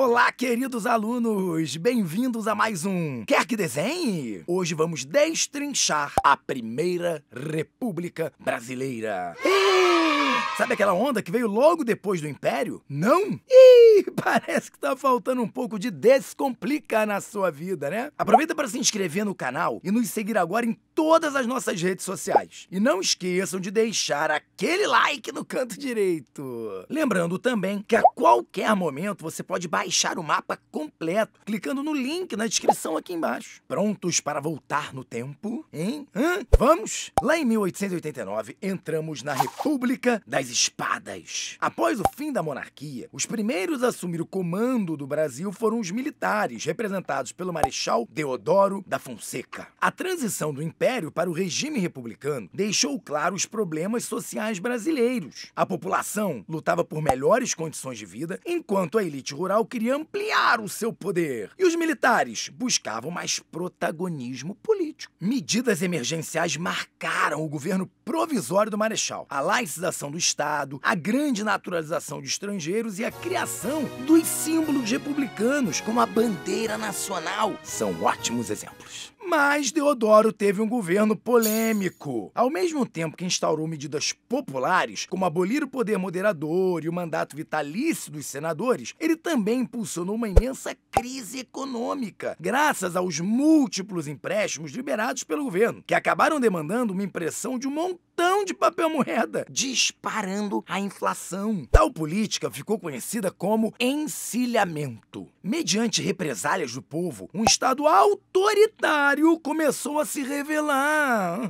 Olá, queridos alunos! Bem-vindos a mais um Quer que Desenhe? Hoje vamos destrinchar a Primeira República Brasileira. Sabe aquela onda que veio logo depois do Império? Não? Ih, parece que tá faltando um pouco de descomplica na sua vida, né? Aproveita para se inscrever no canal e nos seguir agora em todas as nossas redes sociais. E não esqueçam de deixar aquele like no canto direito. Lembrando também que a qualquer momento você pode baixar o mapa completo clicando no link na descrição aqui embaixo. Prontos para voltar no tempo? Hein? Hã? Vamos? Lá em 1889 entramos na República das Espadas. Após o fim da monarquia, os primeiros a assumir o comando do Brasil foram os militares, representados pelo Marechal Deodoro da Fonseca. A transição do Império império para o regime republicano deixou claro os problemas sociais brasileiros. A população lutava por melhores condições de vida, enquanto a elite rural queria ampliar o seu poder. E os militares buscavam mais protagonismo político. Medidas emergenciais marcaram o governo provisório do Marechal. A laicização do Estado, a grande naturalização de estrangeiros e a criação dos símbolos republicanos, como a bandeira nacional, são ótimos exemplos. Mas Deodoro teve um governo polêmico. Ao mesmo tempo que instaurou medidas populares, como abolir o poder moderador e o mandato vitalício dos senadores, ele também impulsionou uma imensa crise econômica, graças aos múltiplos empréstimos liberados pelo governo, que acabaram demandando uma impressão de um montão montão de papel moeda, disparando a inflação. Tal política ficou conhecida como encilhamento. Mediante represálias do povo, um Estado autoritário começou a se revelar.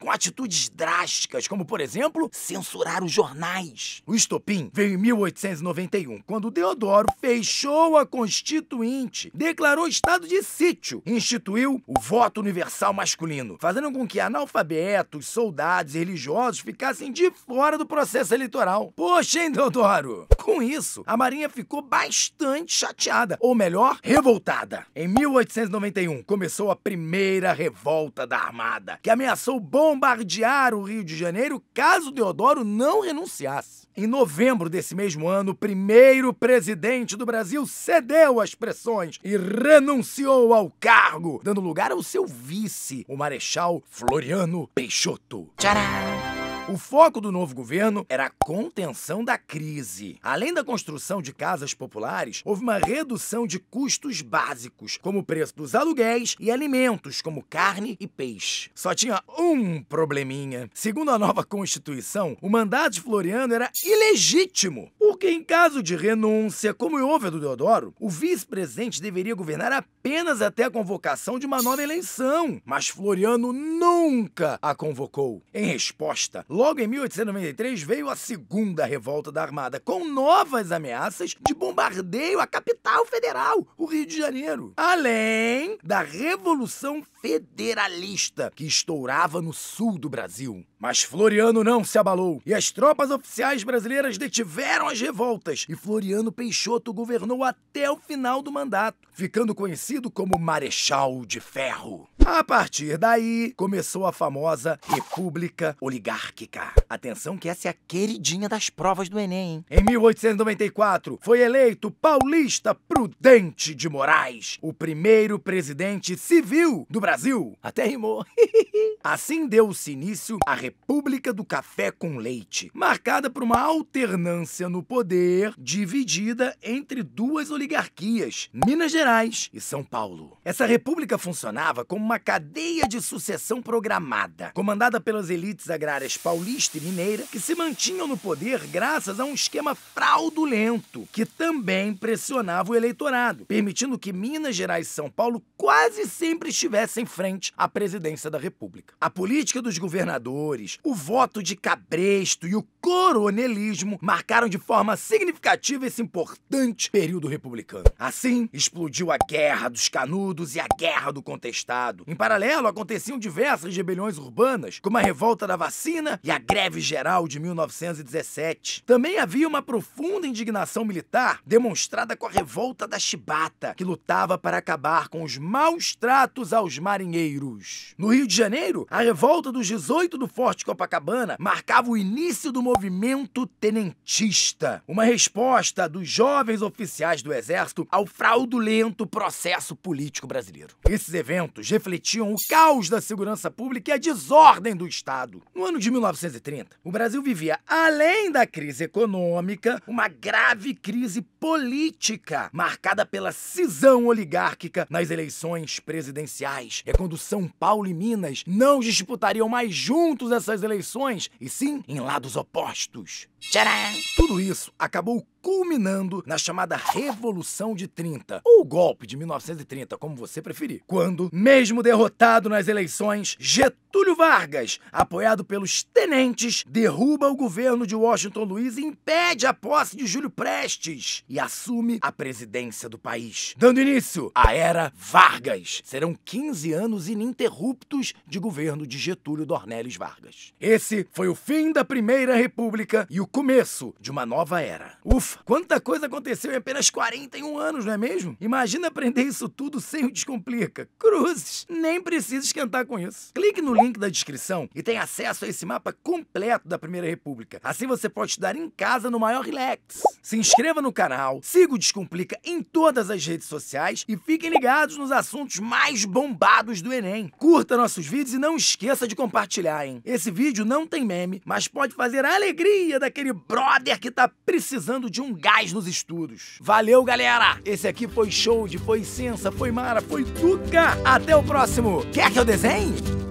Com atitudes drásticas, como, por exemplo, censurar os jornais. O estopim veio em 1891, quando Deodoro fechou a Constituinte, declarou estado de sítio, instituiu o voto universal masculino, fazendo com que analfabetos, soldados, entidades religiosas ficassem de fora do processo eleitoral. Poxa, hein, Deodoro? Com isso, a Marinha ficou bastante chateada, ou melhor, revoltada. Em 1891, começou a primeira revolta da Armada, que ameaçou bombardear o Rio de Janeiro caso Deodoro não renunciasse. Em novembro desse mesmo ano, o primeiro presidente do Brasil cedeu às pressões e renunciou ao cargo, dando lugar ao seu vice, o Marechal Floriano Peixoto. Tcharam! O foco do novo governo era a contenção da crise. Além da construção de casas populares, houve uma redução de custos básicos, como o preço dos aluguéis e alimentos, como carne e peixe. Só tinha um probleminha. Segundo a nova Constituição, o mandato de Floriano era ilegítimo, porque em caso de renúncia, como houve a do Deodoro, o vice-presidente deveria governar apenas até a convocação de uma nova eleição. Mas Floriano nunca a convocou. Em resposta, Logo em 1893 veio a segunda revolta da Armada, com novas ameaças de bombardeio à capital federal, o Rio de Janeiro. Além da Revolução Federalista, que estourava no sul do Brasil. Mas Floriano não se abalou e as tropas oficiais brasileiras detiveram as revoltas e Floriano Peixoto governou até o final do mandato, ficando conhecido como Marechal de Ferro. A partir daí, começou a famosa República Oligárquica. Atenção que essa é a queridinha das provas do Enem, Em 1894, foi eleito Paulista Prudente de Moraes, o primeiro presidente civil do Brasil. Até rimou. assim deu-se início à República República do Café com Leite, marcada por uma alternância no poder dividida entre duas oligarquias, Minas Gerais e São Paulo. Essa república funcionava como uma cadeia de sucessão programada, comandada pelas elites agrárias paulista e mineira, que se mantinham no poder graças a um esquema fraudulento que também pressionava o eleitorado, permitindo que Minas Gerais e São Paulo quase sempre estivessem frente à presidência da República. A política dos governadores o voto de Cabresto e o coronelismo marcaram de forma significativa esse importante período republicano. Assim, explodiu a Guerra dos Canudos e a Guerra do Contestado. Em paralelo, aconteciam diversas rebeliões urbanas, como a Revolta da Vacina e a Greve Geral de 1917. Também havia uma profunda indignação militar demonstrada com a Revolta da Chibata, que lutava para acabar com os maus tratos aos marinheiros. No Rio de Janeiro, a Revolta dos 18 do Forte de Copacabana marcava o início do movimento tenentista, uma resposta dos jovens oficiais do Exército ao fraudulento processo político brasileiro. Esses eventos refletiam o caos da segurança pública e a desordem do Estado. No ano de 1930, o Brasil vivia, além da crise econômica, uma grave crise política, marcada pela cisão oligárquica nas eleições presidenciais. É quando São Paulo e Minas não disputariam mais juntos essas eleições, e sim em lados opostos. Tcharam! Tudo isso acabou culminando na chamada Revolução de 30, ou golpe de 1930, como você preferir. Quando, mesmo derrotado nas eleições, Getúlio Vargas, apoiado pelos tenentes, derruba o governo de Washington Luiz e impede a posse de Júlio Prestes e assume a presidência do país, dando início à era Vargas. Serão 15 anos ininterruptos de governo de Getúlio Dornelles Vargas. Esse foi o fim da Primeira República e o começo de uma nova era. Ufa! Quanta coisa aconteceu em apenas 41 anos, não é mesmo? Imagina aprender isso tudo sem o Descomplica. Cruzes! Nem precisa esquentar com isso. Clique no link da descrição e tem acesso a esse mapa completo da Primeira República. Assim você pode estudar em casa no maior relax. Se inscreva no canal, siga o Descomplica em todas as redes sociais e fiquem ligados nos assuntos mais bombados do Enem. Curta nossos vídeos e não esqueça de compartilhar, hein? Esse vídeo não tem meme, mas pode fazer a alegria daquele brother que tá precisando de um um gás nos estudos. Valeu, galera! Esse aqui foi show de foi Sensa, foi Mara, foi Tuca! Até o próximo! Quer que eu desenhe?